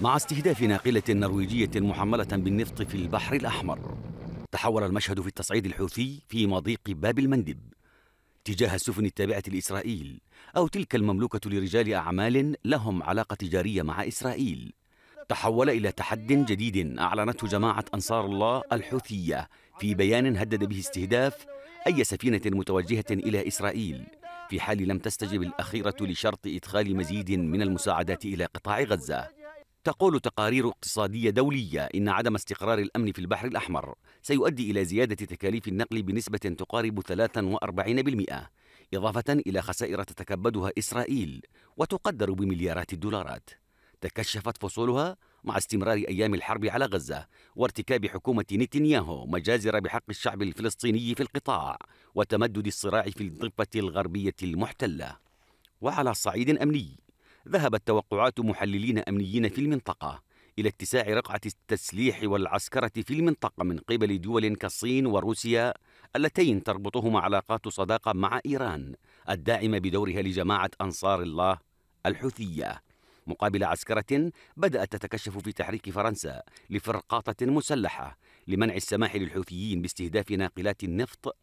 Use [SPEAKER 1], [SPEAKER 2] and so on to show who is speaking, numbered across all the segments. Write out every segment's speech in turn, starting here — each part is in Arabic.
[SPEAKER 1] مع استهداف ناقلة نرويجية محملة بالنفط في البحر الأحمر تحول المشهد في التصعيد الحوثي في مضيق باب المندب تجاه السفن التابعة لإسرائيل أو تلك المملوكة لرجال أعمال لهم علاقة تجارية مع إسرائيل تحول إلى تحد جديد أعلنته جماعة أنصار الله الحوثية في بيان هدد به استهداف أي سفينة متوجهة إلى إسرائيل في حال لم تستجب الأخيرة لشرط إدخال مزيد من المساعدات إلى قطاع غزة تقول تقارير اقتصادية دولية إن عدم استقرار الأمن في البحر الأحمر سيؤدي إلى زيادة تكاليف النقل بنسبة تقارب 43% إضافة إلى خسائر تتكبدها إسرائيل وتقدر بمليارات الدولارات تكشفت فصولها مع استمرار أيام الحرب على غزة وارتكاب حكومة نتنياهو مجازر بحق الشعب الفلسطيني في القطاع وتمدد الصراع في الضفة الغربية المحتلة وعلى صعيد أمني ذهبت توقعات محللين أمنيين في المنطقة إلى اتساع رقعة التسليح والعسكرة في المنطقة من قبل دول كالصين وروسيا اللتين تربطهما علاقات صداقة مع إيران الداعمة بدورها لجماعة أنصار الله الحوثية مقابل عسكرة بدأت تتكشف في تحريك فرنسا لفرقاطة مسلحة لمنع السماح للحوثيين باستهداف ناقلات النفط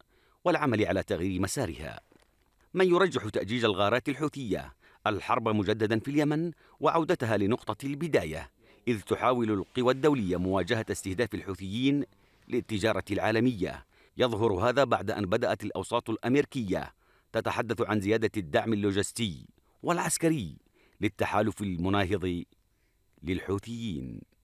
[SPEAKER 1] والعمل على تغيير مسارها من يرجح تأجيج الغارات الحوثية الحرب مجددا في اليمن وعودتها لنقطة البداية إذ تحاول القوى الدولية مواجهة استهداف الحوثيين للتجارة العالمية يظهر هذا بعد أن بدأت الأوساط الأمريكية تتحدث عن زيادة الدعم اللوجستي والعسكري للتحالف المناهض للحوثيين